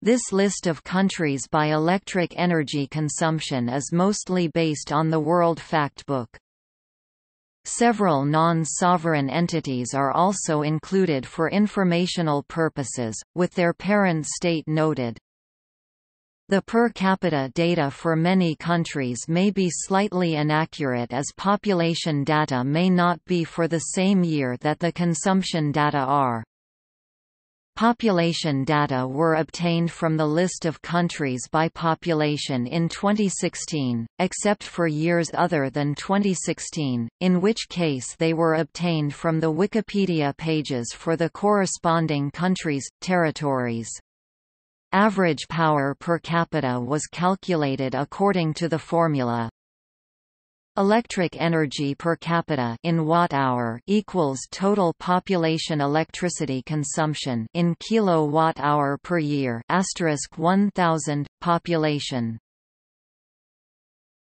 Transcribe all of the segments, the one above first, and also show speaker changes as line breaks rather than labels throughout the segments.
This list of countries by electric energy consumption is mostly based on the World Factbook. Several non-sovereign entities are also included for informational purposes, with their parent state noted. The per capita data for many countries may be slightly inaccurate as population data may not be for the same year that the consumption data are. Population data were obtained from the list of countries by population in 2016, except for years other than 2016, in which case they were obtained from the Wikipedia pages for the corresponding countries' territories. Average power per capita was calculated according to the formula Electric energy per capita in watt-hour equals total population electricity consumption in kilowatt-hour per year asterisk 1000 population.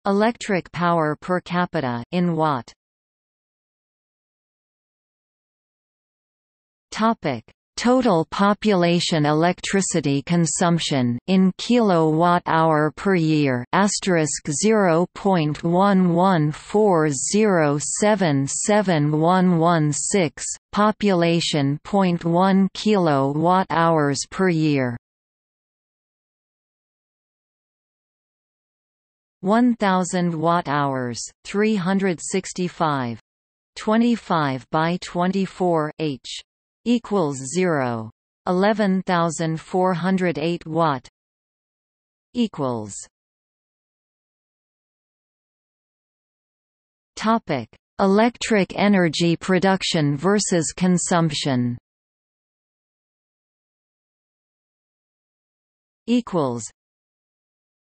Electric power per capita in watt.
Topic: Total population electricity consumption in kilowatt hour per year asterisk 0.114077116 population 0.1 kilowatt hours per year 1000 watt hours 365 25 by 24 h equals 0 11408
watt equals topic electric energy production versus consumption
equals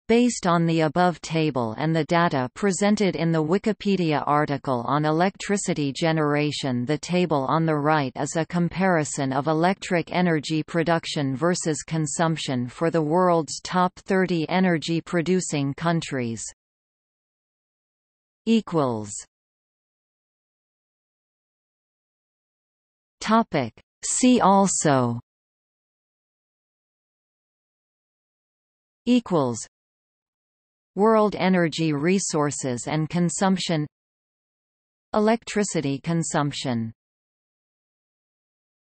Based on the above table and the data presented in the Wikipedia article on electricity generation the table on the right is a comparison of electric energy production versus consumption for the world's top 30 energy-producing countries.
See also equals World energy resources and consumption Electricity consumption